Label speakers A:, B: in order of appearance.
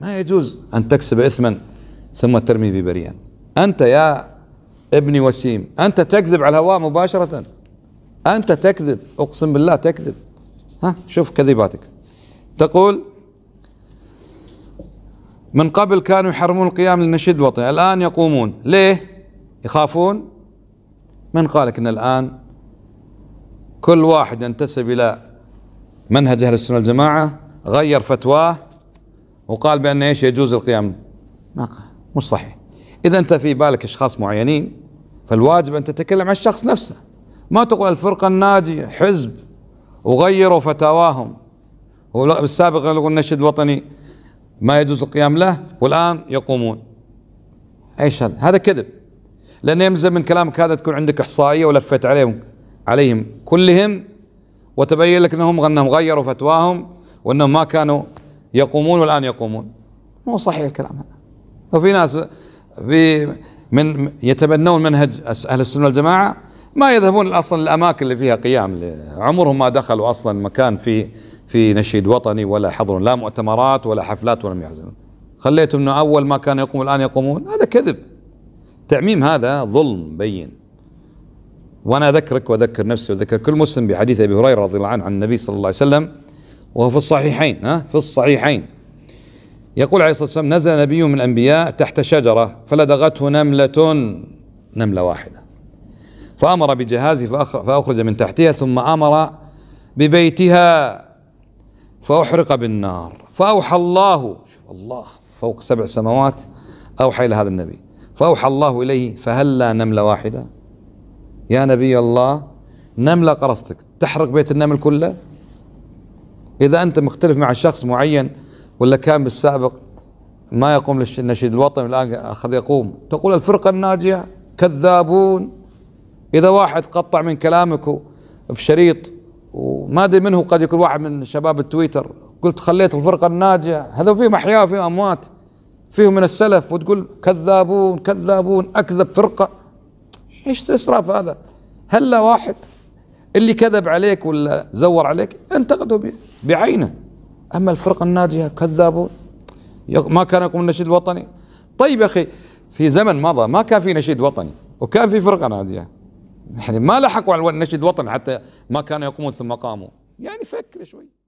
A: ما يجوز أن تكسب إثما ثم ترمي ببريا أنت يا ابني وسيم أنت تكذب على الهواء مباشرة أنت تكذب أقسم بالله تكذب ها شوف كذباتك تقول من قبل كانوا يحرمون القيام للنشيد الوطني الآن يقومون ليه يخافون من قالك أن الآن كل واحد ينتسب إلى منهج أهل السنة والجماعة غير فتواه وقال بأن إيش يجوز القيام ما قال مش صحيح إذا أنت في بالك أشخاص معينين فالواجب أن تتكلم عن الشخص نفسه ما تقول الفرقة الناجية حزب وغيروا فتاواهم بالسابق يقول نشد وطني ما يجوز القيام له والآن يقومون ايش هذا هذا كذب لأنه يلزم من كلامك هذا تكون عندك إحصائية ولفت عليهم عليهم كلهم وتبين لك أنهم أنهم غيروا فتواهم وأنهم ما كانوا يقومون والآن يقومون مو صحيح الكلام هذا وفي ناس في من يتبنون منهج أهل السنة والجماعة ما يذهبون أصلا الأماكن اللي فيها قيام عمرهم ما دخلوا أصلا مكان في في نشيد وطني ولا حضروا لا مؤتمرات ولا حفلات ولم يحزنون خليتهم أنه أول ما كانوا يقومون الآن يقومون هذا كذب تعميم هذا ظلم بين وأنا أذكرك وأذكر نفسي وأذكر كل مسلم بحديث أبي هريرة رضي الله عنه عن النبي صلى الله عليه وسلم وهو في الصحيحين ها في الصحيحين يقول عليه الصلاة والسلام نزل نبي من الأنبياء تحت شجرة فلدغته نملة نملة واحدة فأمر بجهازه فأخرج من تحتها ثم أمر ببيتها فأحرق بالنار فأوحى الله شوف الله فوق سبع سماوات أوحى إلى هذا النبي فأوحى الله إليه فهلا نملة واحدة يا نبي الله نملة قرصتك تحرق بيت النمل كله إذا أنت مختلف مع شخص معين ولا كان بالسابق ما يقوم للنشيد الوطني الآن أخذ يقوم تقول الفرقة الناجية كذابون إذا واحد قطع من كلامك بشريط وما أدري منه قد يكون واحد من شباب التويتر قلت خليت الفرقة الناجية هذا فيهم أحياء فيهم أموات فيهم من السلف وتقول كذابون كذابون أكذب فرقة ايش الإسراف هذا هلا واحد اللي كذب عليك ولا زور عليك انتقده بعينه أما الفرقة الناجية كذابون ما كان يقوم النشيد الوطني طيب يا أخي في زمن مضى ما كان في نشيد وطني وكان في فرقة ناجية يعني ما لحقوا على النشيد الوطني حتى ما كانوا يقومون ثم قاموا يعني فكر شوي